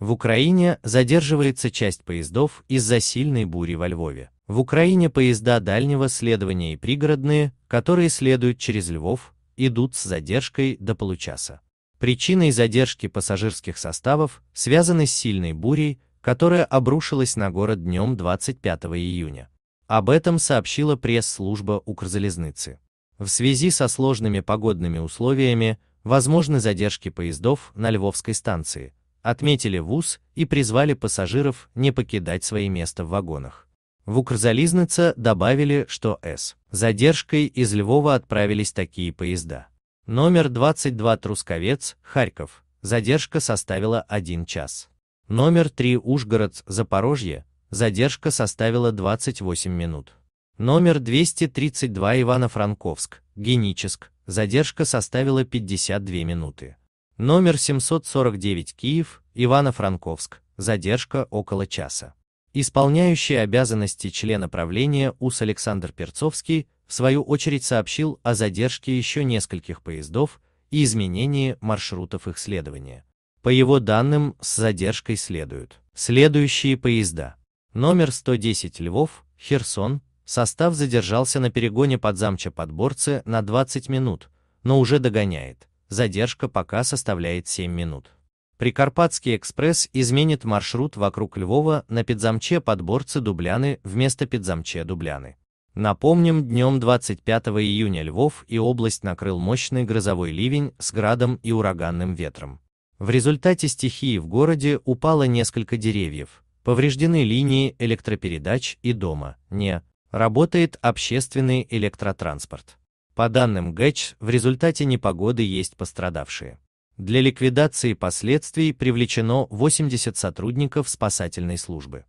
В Украине задерживается часть поездов из-за сильной бури во Львове. В Украине поезда дальнего следования и пригородные, которые следуют через Львов, идут с задержкой до получаса. Причиной задержки пассажирских составов связаны с сильной бурей, которая обрушилась на город днем 25 июня. Об этом сообщила пресс-служба Укрзалезницы. В связи со сложными погодными условиями возможны задержки поездов на Львовской станции – отметили ВУЗ и призвали пассажиров не покидать свои места в вагонах. В Укрзализница добавили, что С. Задержкой из Львова отправились такие поезда. Номер 22 Трусковец, Харьков. Задержка составила 1 час. Номер 3 Ужгород, Запорожье. Задержка составила 28 минут. Номер 232 Ивано-Франковск, Геническ. Задержка составила 52 минуты номер 749 Киев, Ивано-Франковск, задержка около часа. Исполняющий обязанности члена правления УС Александр Перцовский, в свою очередь сообщил о задержке еще нескольких поездов и изменении маршрутов их следования. По его данным, с задержкой следуют следующие поезда. Номер 110 Львов, Херсон, состав задержался на перегоне под замча подборцы на 20 минут, но уже догоняет задержка пока составляет 7 минут. Прикарпатский экспресс изменит маршрут вокруг Львова на Педзамче подборцы Дубляны вместо Пидзамче Дубляны. Напомним, днем 25 июня Львов и область накрыл мощный грозовой ливень с градом и ураганным ветром. В результате стихии в городе упало несколько деревьев, повреждены линии электропередач и дома, не работает общественный электротранспорт. По данным ГЭЧ, в результате непогоды есть пострадавшие. Для ликвидации последствий привлечено 80 сотрудников спасательной службы.